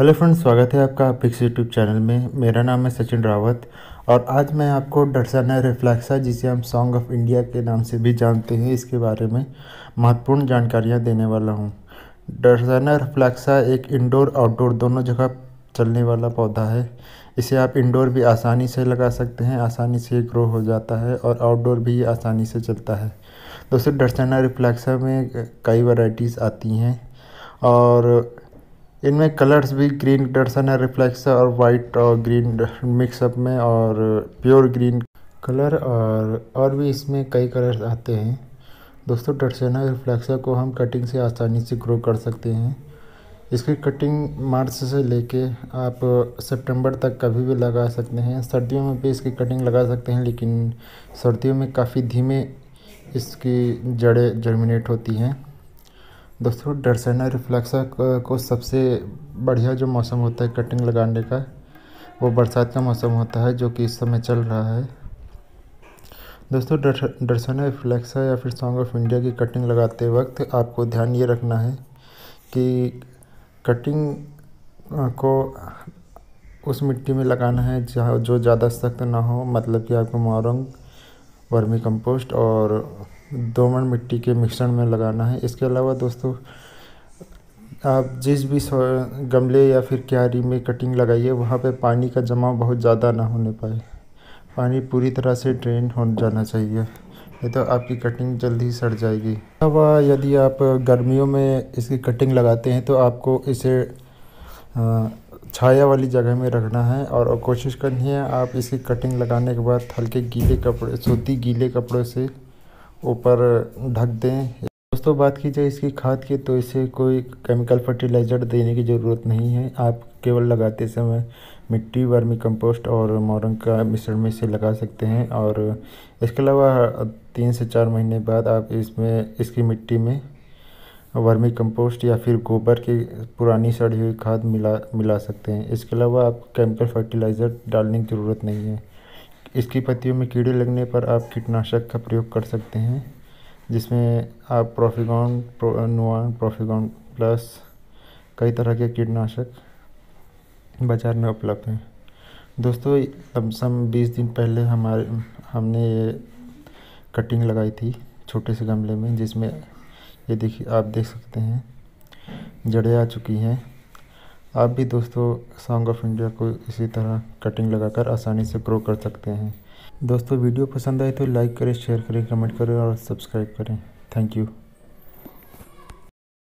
hello friends स्वागत है आपका पिक्स यूट्यूब चैनल में मेरा नाम है सचिन रावत और आज मैं आपको डरसाना रिफ्लेक्सा जिसे हम सॉन्ग ऑफ इंडिया के नाम से भी जानते हैं इसके बारे में महत्वपूर्ण जानकारियाँ देने वाला हूँ डरसाना रिफ्लेक्सा एक इंडोर आउटडोर दोनों जगह चलने वाला पौधा है इसे आप इंडोर भी आसानी से लगा सकते हैं आसानी से ग्रो हो जाता है और आउटडोर भी आसानी से चलता है दोस्तों डरसेना रिफ्लेक्सा में कई वराइटीज़ आती हैं और इनमें कलर्स भी ग्रीन दर्शन है रिफ्लेक्स और वाइट और ग्रीन मिक्सअप में और प्योर ग्रीन कलर और और भी इसमें कई कलर्स आते हैं दोस्तों डरसना रिफ्लेक्सा को हम कटिंग से आसानी से ग्रो कर सकते हैं इसकी कटिंग मार्च से लेके आप सितंबर तक कभी भी लगा सकते हैं सर्दियों में भी इसकी कटिंग लगा सकते हैं लेकिन सर्दियों में काफ़ी धीमे इसकी जड़ें जर्मिनेट होती हैं दोस्तों डरसेना रिफ्लेक्सा को सबसे बढ़िया जो मौसम होता है कटिंग लगाने का वो बरसात का मौसम होता है जो कि इस समय चल रहा है दोस्तों डरसेना रिफ्लेक्सा या फिर सॉन्ग ऑफ इंडिया की कटिंग लगाते वक्त आपको ध्यान ये रखना है कि कटिंग को उस मिट्टी में लगाना है जहाँ जो ज़्यादा सख्त ना हो मतलब कि आपको मोरंग वर्मी कंपोस्ट और दोमन मिट्टी के मिश्रण में लगाना है इसके अलावा दोस्तों आप जिस भी गमले या फिर क्यारी में कटिंग लगाइए वहाँ पे पानी का जमाव बहुत ज़्यादा ना होने पाए पानी पूरी तरह से ड्रेन हो जाना चाहिए नहीं तो आपकी कटिंग जल्दी सड़ जाएगी अलावा यदि आप गर्मियों में इसकी कटिंग लगाते हैं तो आपको इसे छाया वाली जगह में रखना है और कोशिश करनी है आप इसकी कटिंग लगाने के बाद हल्के गीले कपड़े सूती गीले कपड़ों से ऊपर ढक दें दोस्तों बात की जाए इसकी खाद की तो इसे कोई केमिकल फर्टिलाइज़र देने की ज़रूरत नहीं है आप केवल लगाते समय मिट्टी वर्मी कंपोस्ट और मोरंग का मिश्रण में इसे लगा सकते हैं और इसके अलावा तीन से चार महीने बाद आप इसमें इसकी मिट्टी में वर्मी कंपोस्ट या फिर गोबर की पुरानी सड़ी हुई खाद मिला मिला सकते हैं इसके अलावा आप केमिकल फर्टिलाइज़र डालने की ज़रूरत नहीं है इसकी पत्तियों में कीड़े लगने पर आप कीटनाशक का प्रयोग कर सकते हैं जिसमें आप प्रोफिगॉन प्रो, नुआन प्रोफिगॉन प्लस कई तरह के कीटनाशक बाज़ार में उपलब्ध हैं दोस्तों कम से कम बीस दिन पहले हमारे हमने ये कटिंग लगाई थी छोटे से गमले में जिसमें ये देखिए आप देख सकते हैं जड़ें आ चुकी हैं आप भी दोस्तों सॉन्ग ऑफ इंडिया को इसी तरह कटिंग लगाकर आसानी से ग्रो कर सकते हैं दोस्तों वीडियो पसंद आए तो लाइक करें शेयर करें कमेंट करें और सब्सक्राइब करें थैंक यू